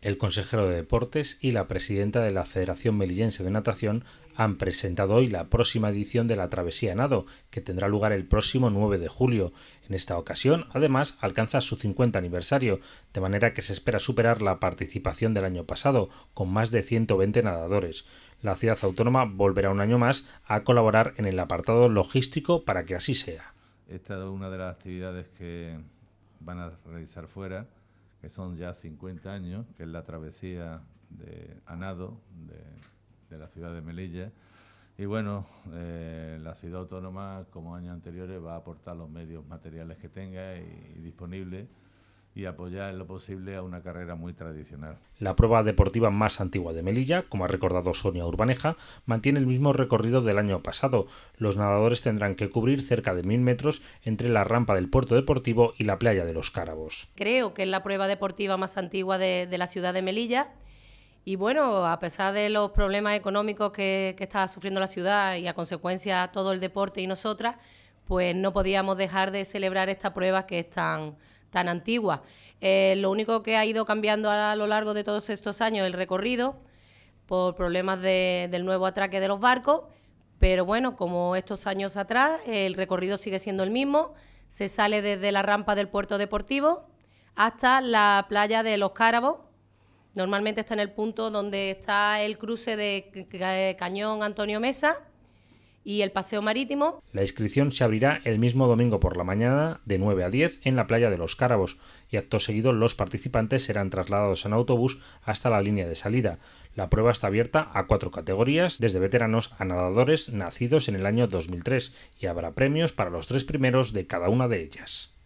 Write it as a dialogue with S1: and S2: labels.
S1: el consejero de Deportes y la presidenta de la Federación Melillense de Natación han presentado hoy la próxima edición de la Travesía Nado, que tendrá lugar el próximo 9 de julio. En esta ocasión, además, alcanza su 50 aniversario, de manera que se espera superar la participación del año pasado, con más de 120 nadadores. La ciudad autónoma volverá un año más a colaborar en el apartado logístico para que así sea.
S2: Esta es una de las actividades que van a realizar fuera que son ya 50 años, que es la travesía de Anado, de, la ciudad de Melilla. Y bueno, eh, la ciudad autónoma, como años anteriores, va a aportar los medios materiales que tenga y, y disponibles y apoyar en lo posible a una carrera muy tradicional.
S1: La prueba deportiva más antigua de Melilla, como ha recordado Sonia Urbaneja, mantiene el mismo recorrido del año pasado. Los nadadores tendrán que cubrir cerca de mil metros entre la rampa del puerto deportivo y la playa de los Cárabos.
S3: Creo que es la prueba deportiva más antigua de, la ciudad de Melilla. Y bueno, a pesar de los problemas económicos que, que está sufriendo la ciudad y a consecuencia todo el deporte y nosotras, pues no podíamos dejar de celebrar esta prueba que es tan, tan antigua. Eh, lo único que ha ido cambiando a lo largo de todos estos años el recorrido por problemas del nuevo atraque de los barcos, pero bueno, como estos años atrás, el recorrido sigue siendo el mismo. Se sale desde la rampa del puerto deportivo hasta la playa de Los Cárabos. Normalmente está en el punto donde está el cruce de Cañón Antonio Mesa y el paseo marítimo.
S1: La inscripción se abrirá el mismo domingo por la mañana de 9 a 10 en la playa de Los Cárabos y acto seguido los participantes serán trasladados en autobús hasta la línea de salida. La prueba está abierta a cuatro categorías, desde veteranos a nadadores nacidos en el año 2003 y habrá premios para los tres primeros de cada una de ellas.